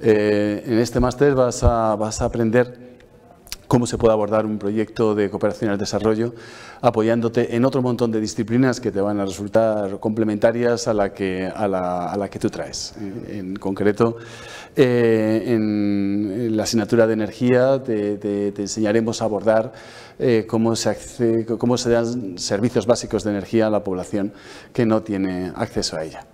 Eh, en este máster vas a, vas a aprender cómo se puede abordar un proyecto de cooperación al desarrollo apoyándote en otro montón de disciplinas que te van a resultar complementarias a la que, a la, que tú traes. En concreto, eh, en, la asignatura de energía te, enseñaremos a abordar eh, cómo, se cómo se dan servicios básicos de energía a la población que no tiene acceso a ella.